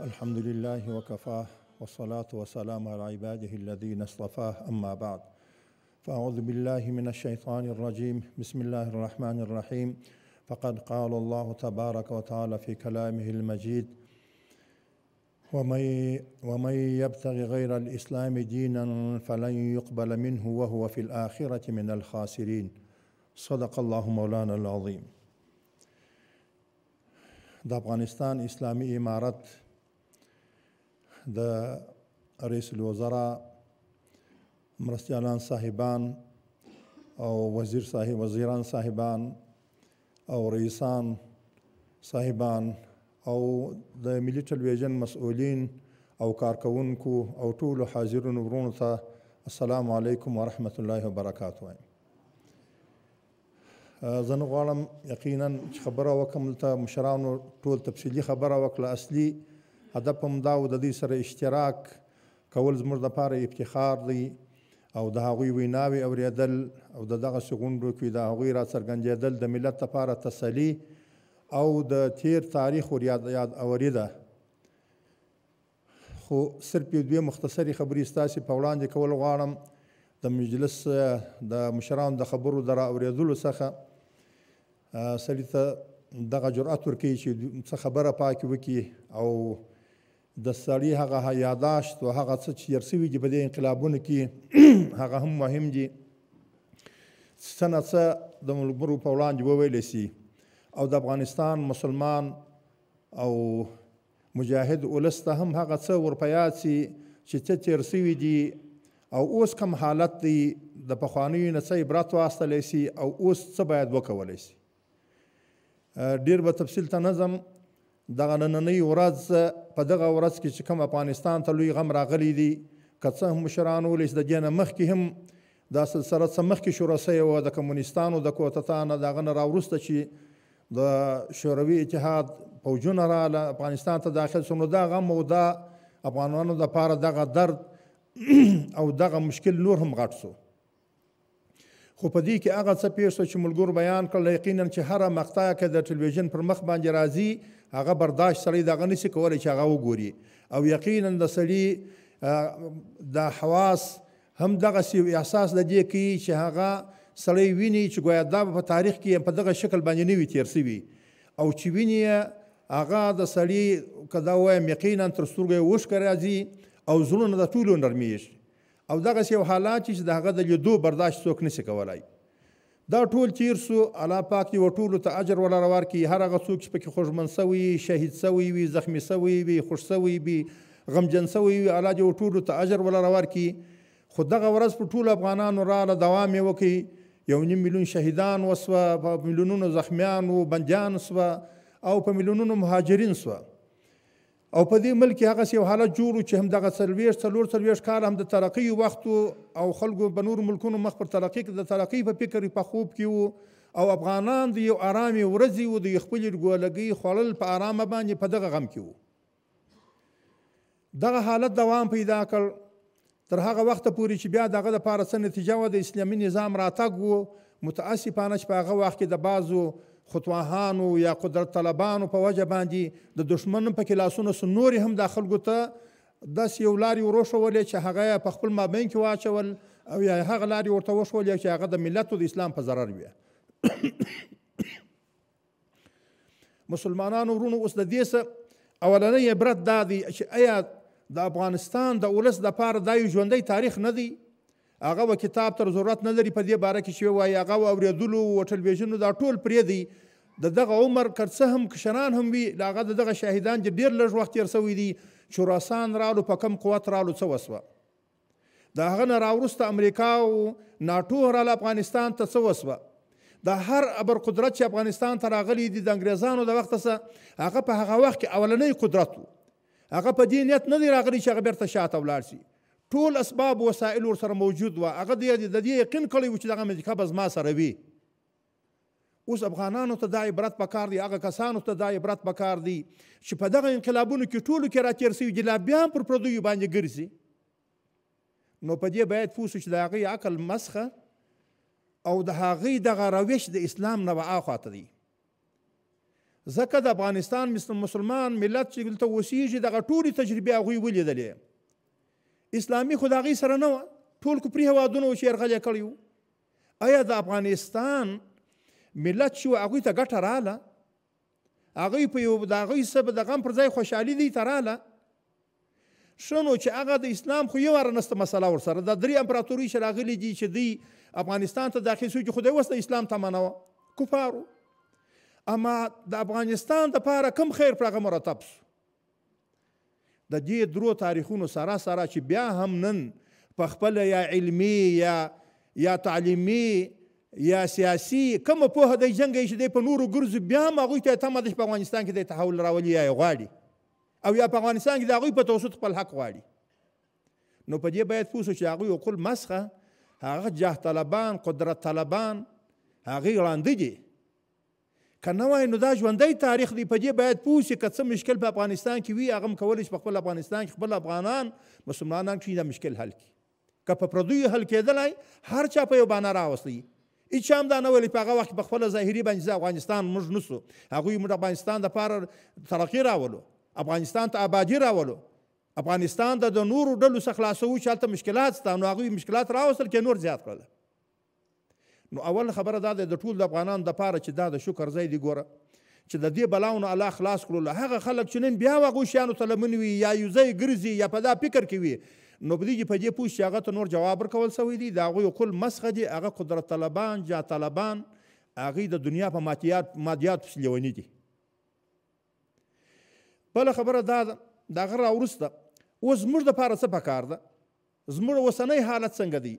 الحمد لله وكفاه والصلاة والسلام على عباده الذين اصطفاه أما بعد فأعوذ بالله من الشيطان الرجيم بسم الله الرحمن الرحيم فقد قال الله تبارك وتعالى في كلامه المجيد ومن يبتغ غير الإسلام دينا فلن يقبل منه وهو في الآخرة من الخاسرين صدق الله مولانا العظيم د افغانستان اسلامی امارت د رئیس الوزرا مرستیالان صاحبان او وزیر صاحب وزیران صاحبان او رئیسان صاحبان او د ملي ټلویزیون مسؤلین او کارکونکو او ټول حاضرونو ورونو ته السلام علیکم ورحمت الله وبرکاتو زنه غواړم یقینا خبره وکم ته مشرانو ټول تفصیلی خبره وکړه اصلي هدف هم دا و د دې سره اشتراک کول زموږ لپاره افتخار دی او د هغوی ویناوې اوریدل او د دغسې غونډو کې د هغوی را څرګندېدل د ملت لپاره تسلي او د تیر تاریخ یاد اوریده خو صرف یو دوې مختصرې خبرې ستاسې په وړاندې کول غواړم د مجلس د مشرانو د خبرو د را اورېدلو څخه سړي ته دغه جرأت ورکوي چې څه خبره پاکې وکړي او د سړی هغه یاداشت او هغه څه چې يرسوي دي په دې انقلابونو کې هغه هم مهم دي څنګه څه د ملګرو په وړاندې وویل سي او د افغانستان مسلمان او مجاهد اولس ته هم هغه څه ورپیات سي چې څه ترسوي دي او اوس کم حالت دی د پخوانیو نه څه عبرت واستلی سي او اوس څه باید وکولی سي ډیر به تفصیل ته نظم دغه نننۍ ورځ په دغه ورځ کې چې کوم افغانستان ته لوی غم راغلی دی که څه هم مشرانو لیس د دینه مخکې هم دا سلسله څه مخکې شروع سوې وه د کمونیستانو د کوتتانه د هغه نه راوروسته چې د شوروي اتحاد پوجونه راله افغانستان ته داخل سو نو دا غم او دا افغانانو دپاره دغه درد او دغه مشکل نور هم غټ سو خو په دې کې هغه څه پیښ چې ملګر بیان کړل یقینا چې هر مقطع کې د ټلویزیون پر مخ باندې راځي هغه برداشت سړی دغه نشي کولای چې هغه وګوري او یقینا د سړي د حواس هم دغه سی احساس د دې کوي چې هغه سړی ویني چې ګویا دا په تاریخ کې په دغه شکل باندې نه وي تیر سوي او چې ویني هغه د سړی کدا وایم یقینا تر سترګو وښکره راځي او زړونه د ټولو نرمیږي او دغه یو حالات چې دغه د لیدو برداشت څوک نشي کولای دا ټول چیر سو الله پاک یو ټول ته اجر ولا روار کی هر هغه څوک چې پکې خوشمن سوی شهید سوی وي زخمی سوی وي خوش سوی وي غمجن سوی وي الله جو ټول ته اجر ولا روار کی خو دغه ورځ په ټول افغانانو را له دوام وکي یو نیم میلیون شهیدان وسوه په میلیونونو زخمیان و بندیان سوه او په میلیونونو مهاجرین سوه او په دې ملک هغه سی حالت جوړ چې هم دغه سلويش څلور سلويش کال هم د ترقی وخت او خلکو بنور ملکونو مخ پر ترقی کې د ترقی په فکر په خوب کې وو او افغانان د یو آرام ورځي وو د خپل ګولګي خړل په آرام باندې په دغه غم کې وو دغه حالت دوام پیدا کړ تر هغه وخت پورې چې بیا دغه د پارسه نتیجه و د اسلامي نظام راتګ وو متاسفانه چې په هغه وخت کې د بازو خطواهانو یا قدرت طلبانو په وجه باندې د دشمن په کې لاسونه سو نور هم د خلکو ته داس یو لارې وروښولې چې هغه په خپل مابین کې واچول او یا هغه لارې ورته وښولې چې هغه د ملت او د اسلام په ضرر وي مسلمانانو ورونو اوس د دې څه اولنۍ عبرت دا دی چې آیا د افغانستان د ولس د پاره دا یو ژوندی تاریخ نه دی هغه و کتاب تر ضرورت نه لري په دې باره کې چې وایي هغه و اورېدلو و ټلویزیون دا ټول پرې دی د دغه عمر کړ څه هم کشران هم وي هغه دغه شاهدان چې ډېر لږ وخت تېر سوی دی چوراسان رالو په کم قوت رالو څه وسوه د هغه نه راوروسته امریکا او ناټو رال افغانستان ته څه وسوه د هر ابر قدرت چې افغانستان ته راغلی دی د انګریزانو د وخت څخه هغه په هغه وخت کې اولنی قدرت وو هغه په دې نیت نه دی راغلی چې هغه بیرته شاته ولاړ شي ټول اسباب وسایل ورسره موجود و هغه د دې یقین کړی و چې دغه امریکا به زما سره وي اوس افغانانو ته دا عبرت پکار دی هغه کسانو ته دا عبرت پکار دی چې په دغه انقلابونو کې ټولو کې راتېر سوي دي لا بیا هم پر پردیو باندې ګرځي نو په دې باید پوه چې د هغې عقل مسخه او د هغې دغه روش د اسلام نه به اخواته دی ځکه د افغانستان مثل مسلمان ملت چې دلته اوسیږي دغه ټولې تجربې هغوی ولیدلې اسلامي خداغي سره نه و ټول کفري هوادونو چې یرغل یې کړی و آیا د افغانستان ملت چې و هغوی ته ګټه راله هغوی په یو د هغوی څه د غم پر ځای خوشحالي دی ته راله ښه نو چې هغه د اسلام خو یو رنسته مسله ورسره د درې امپراتورۍ چې راغلي دي چې دوی افغانستان ته داخل شوي چې خدای وس د اسلام تمنه وه کفارو اما د افغانستان د پاره کم خیر پر هغه مرتب شو د دې درو تاریخونو سره سره چې بیا هم نن په خپل یا علمی یا یا تعلیمی یا سیاسي کوم په هدا جنگ یې چې په نورو ګرځي بیا هم هغه ته تم د افغانستان کې د تحول راولي یا غواړي او یا په افغانستان کې د هغه په توسط خپل حق غواړي نو په دې باید پوسو چې هغه یو قل مسخه هغه جاه طلبان قدرت طلبان هغه وړاندې دي که نه وای نو دا ژوندی تاریخ دی په دې باید پوه شي که څه مشکل په افغانستان کې وي هغه هم کولی شي په خپل افغانستان کې خپل افغانان مسلمانان چې دا مشکل حل کړي که په پردیو حل کېدلی هر چا په یو بانه راوستی هیچا هم دا نه ویلي په هغه وخت په خپله ظاهري باندې افغانستان موږ نسو هغوی موږ افغانستان دپاره ترقي راولو افغانستان ته آبادي راولو افغانستان د نورو ډلو څخه خلاصوو چې هلته مشکلات شته نو هغوی مشکلات راوستل کې نور زیات کړل نو اول خبره دا ده د ټول د افغانانو د پاره چې دا د شکر ځای دی ګوره چې د دې بلاونو الله خلاص کړو هغه خلک چې نن بیا وغو شیانو ته لمن وي یا یوځای ګرځي یا په دا فکر کې وي نو په دې په دې پوښ چې هغه ته نور جواب ورکول سوی دی دا غو کل مسخه دی هغه قدرت طلبان جا طلبان هغه د دنیا په مادیات مادیات پس لیونی دي بل خبره دا ده دا غره ورسته اوس موږ د پاره څه پکار ده زموږ وسنۍ حالت څنګه دی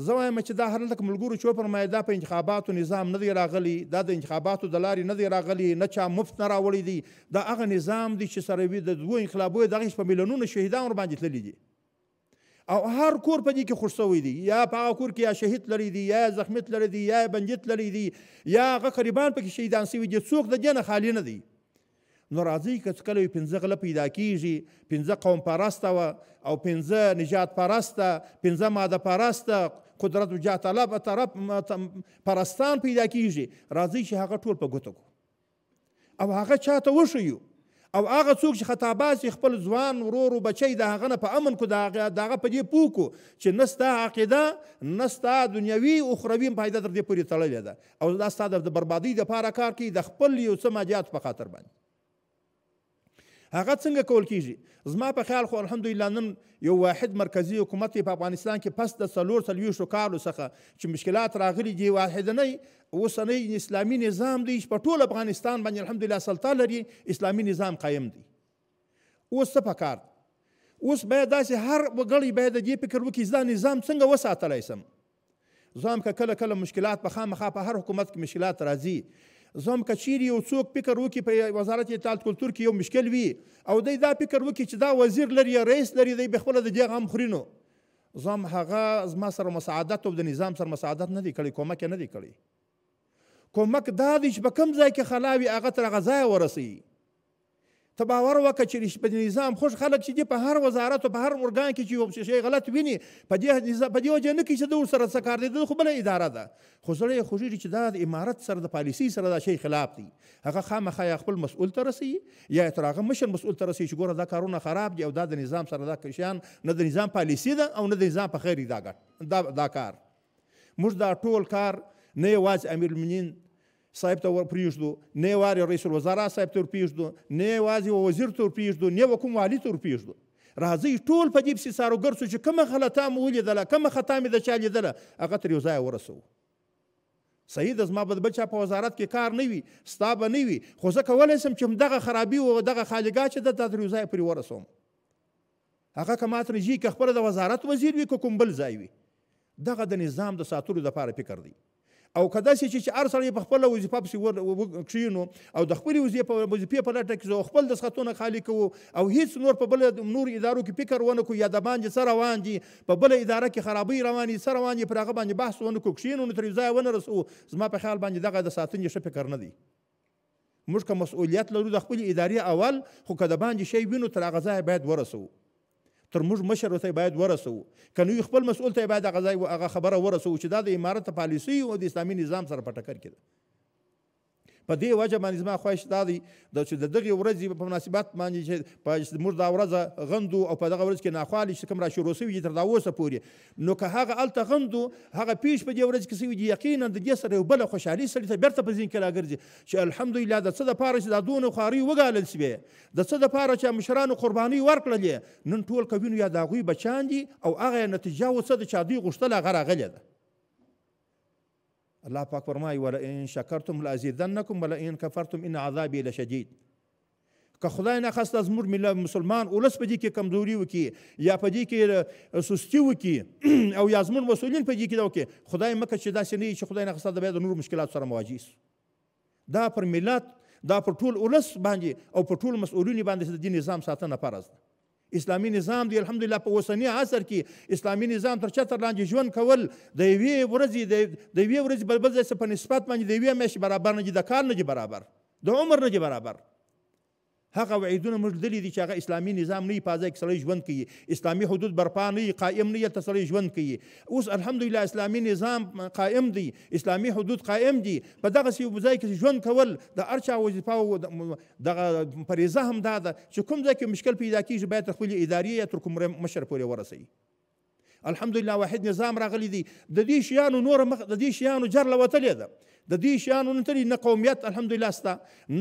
زه وایم چې دا هر لکه ملګرو چې فرمایي دا په انتخاباتو نظام نه دی راغلی دا د انتخاباتو د لارې نه دی راغلی نه چا مفت نه راوړی دی دا هغه نظام دی چې سره وي د دوه انقلابونو دغه په میلیونونو شهیدان ور باندې تللی دي او هر کور په دې کې خوش شوی دی یا په هغه کور کې یا شهید لري دی یا زخمیت لري دی یا بنجت لري دی یا هغه قربان پکې شهیدان سوي دي څوک د جنه خالی نه دی نو راځي که کله پنځه غله پیدا کیږي پنځه قوم پرسته او پنځه نجات پرسته پنځه ماده پرسته قدرت او جاه طلب طرف پرستان پیدا کیږي راځي چې هغه ټول په ګوتو او هغه چاته وښیو او هغه څوک چې خطاباز خپل ځوان ورور او بچي د هغه نه په امن کو دغه دغه په دې پوکو چې نستا عقیده نستا دنیوي او اخروی پایده تر دې پورې تړلې ده او دا ستاسو د بربادي د پاره کار کوي د خپل یو سماجات په خاطر باندې هغه څنګه کول کیږي زما په خیال خو الحمدلله نن یو واحد مرکزی حکومت په افغانستان کې پس د څلور څلوېښتو کالو څخه چې مشکلات راغلي دي واحدنۍ اوسنۍ اسلامي نظام دی چې په ټول افغانستان باندې الحمدلله سلطه لري اسلامي نظام قایم دی اوس څه پکار اوس باید داسې هر وګړی باید د دې فکر وکړي چې دا نظام څنګه وساتلی سم زم که کله کله مشکلات په خامخا په هر حکومت کې مشکلات راځي زم کچيري یو څوک فکر وکي په وزارت اطلاعات کلتور کې یو مشکل وي او دی دا فکر وکي چې دا وزیر لري رئیس لري دی بخول د دې غم خورینو زم هغه زما سره مساعدت او د نظام سره مساعدت نه دی کړی کومک نه دی کړی کومک دا دی چې په کم ځای کې خلاوي هغه تر غزا ورسي ته باور وکړه چې په نظام خوش خلک چې دي په هر وزارت او په هر ارګان کې چې یو شی غلط ویني په دې په دې وجه نه کې چې د سره څه کار دی د خو بل اداره ده خو سره یې خوشی چې دا د امارت سره د پالیسی سره دا شی خلاف دی هغه خامخا خپل مسؤل ته رسی یا ترغه مشر مسؤل ته رسی چې ګوره دا کارونه خراب دي او دا د نظام سره دا کشان نه د نظام پالیسی ده او نه د نظام په خیر دا دا, دا کار موږ دا ټول کار نه یوازې امیر المؤمنین صاحب ته ور پرېږدو نه یوازې رئیس الوزرا صاحب ته ور پرېږدو نه یوازې وزیر ته ور پرېږدو نه کوم والي ته ور پرېږدو راځئ ټول په دې پسې ساروګر سو چې کومه غلطه مو ولیدله کومه خطا مې د چا لیدله هغه تر یو ځایه ورسوو صحیح ده زما به د بل چا په وزارت کې کار نه وي ستا به نه وي خو زه کولی سم چې همدغه خرابي او دغه خالیګاه چې ده دا تر یو ځایه پرې ورسوم هغه که ماته رژي که خپله د وزارت وزیر وي که کوم بل ځای وي دغه د نظام د ساتلو دپاره فکر دی او کدا سي چې هر سړی په خپل وظیفه پسې کښینو او د خپل وظیفه وظیفه په لټه کې خپل د سختونه خالی کوو او هیڅ نور په بل نور ادارو کې فکر ونه کو یا د باندې سره روان دي په بل اداره کې خرابې رواني سره روان دي پر هغه باندې بحث ونه کو کښینو نو تر ځای ونه رسو زما په خیال باندې دغه د ساتنې ښه فکر نه دی موږ که مسؤلیت لرو د خپل ادارې اول خو که د باندې شی وینو تر هغه ځای باید ورسو تر موږ مشر ته باید ورسو کنه خپل مسؤل ته باید هغه خبره ورسو چې دا د امارت پالیسي او د اسلامي نظام سره په ټکر کې ده په دې وجه باندې زما خواهش دا دی د چې د دغه ورځې په مناسبت باندې چې په موږ دا ورځ غندو او په دغه ورځ کې ناخوالې چې کوم را شروع شوي تر دا اوسه پورې نو که هغه هلته غندو هغه پیش په دې ورځ کې شوي دي یقینا د دې سره یو بله خوشحالي سړي ته بېرته په ذهن کې راګرځي چې الحمدلله د څه دپاره چې دا دونه خواري وګالل شوې د څه دپاره چې مشرانو قربانۍ ورکړلې نن ټول کوینو یا د هغوی بچان دي او هغه نتیجه و څه د چا دوی غوښتل هغه راغلې ده الله پاک فرمای ولا ان شکرتم لازیدنکم ولا ان کفرتم ان عذابی لشدید که خدای نه خاص زموږ ملت مسلمان اولس په دې کې کمزوري وکي یا په دې کې سستی وکي او یا زموږ مسولین په دې کې دا وکي خدای مکه چې داسې نه چې خدای نه خاص د باید نور مشکلات سره مواجه شي دا پر ملت دا پر ټول اولس باندې او پر ټول مسؤلین باندې د دې نظام ساتنه فرض ده اسلامي نظام دی الحمدلله په اوسنی عصر کې اسلامي نظام تر چتر لاندې ژوند کول د یوې ورځې د یوې ورځې بل بل څه په نسبت باندې د یوې میاشتې برابر نه دي د کال نه دي برابر د عمر نه دي برابر هغه وعیدونه موږ لیدلي دي چې هغه اسلامي نظام نه وي په ځای کې سړی ژوند کوي اسلامي حدود برپا نه وي قائم نه یلته سړی ژوند کوي اوس الحمدلله اسلامي نظام قائم دی اسلامي حدود قائم دي په دغسې یو ځای کې ژوند کول د هر چا وظیفه او دغه فریضه هم دا ده چې کوم ځای کې مشکل پیدا کیږي باید تر خپلې ادارې یا تر کوم مشر پورې ورسوي الحمدلله واحد نظام راغلی دی د دې شیانو نور مخ د دې شیانو جرله وتلې ده د دې شیانو نتلی نه قومیت الحمدلله ستا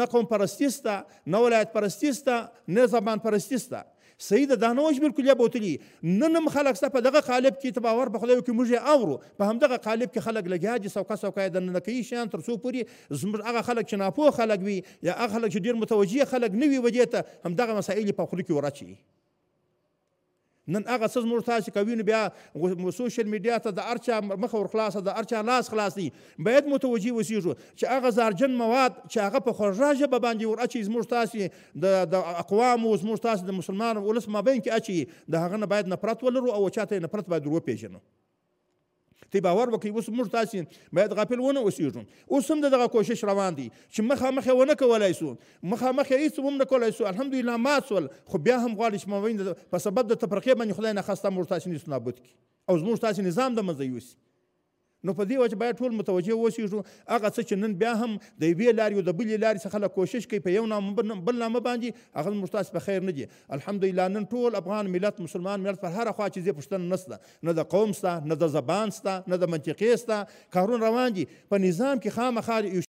نه قوم پرستی ستا نه ولایت پرستی ستا نه زبان پرستی ستا سید دانوش بالکل بوتلی نن خلک ستا په دغه قالب کې تباور په خدای کې موږ اورو په همدغه قالب کې خلک لګیا دي سوکا سوکا د نن کې شان تر سو پوری زمر هغه خلک چې ناپوه خلک وي یا هغه خلک چې ډیر متوجي خلک نه وي وجې ته همدغه مسایل په خلکو کې ورچي نن هغه څه موږ تاسو کوي نو بیا سوشل میډیا ته د ارچا مخ ور خلاص د ارچا لاس خلاص دي باید متوجي وسیږو چې هغه زارجن مواد چې هغه په خورجا ژبه باندې ور اچي موږ تاسو د د اقوام او موږ تاسو د مسلمان ولس مابین کې اچي د هغه نه باید نفرت ولرو او چاته نفرت باید ورو پیژنو ته باور وکړئ اوس موږ تاسې باید غافل ونه اوسېږو اوس هم دغه کوشش روان دی چې مخامخ یې ونه کولی سو مخامخ یې هېڅ هم نه کولی سو الحمدلله مات سول خو بیا هم غواړي چې په سبب د تفرقې باندې خدای نخواسته موږ تاسې نیسو نابود کړي او زموږ تاسې نظام د منځه یوسي نو په دې وجه باید ټول متوجه اوسېږو هغه څه چې نن بیا هم د یوې لارې او د بلې لارې څخه خلک کوشش کوي په یو نامه بل نامه باندې هغه موږ تاسو په خیر نه دي الحمدلله نن ټول افغان ملت مسلمان ملت پر هر خوا چې زی پښتنه نسته نه د قوم سته نه د زبان سته نه د منطقې سته کارون روان دي په نظام کې خامخا یو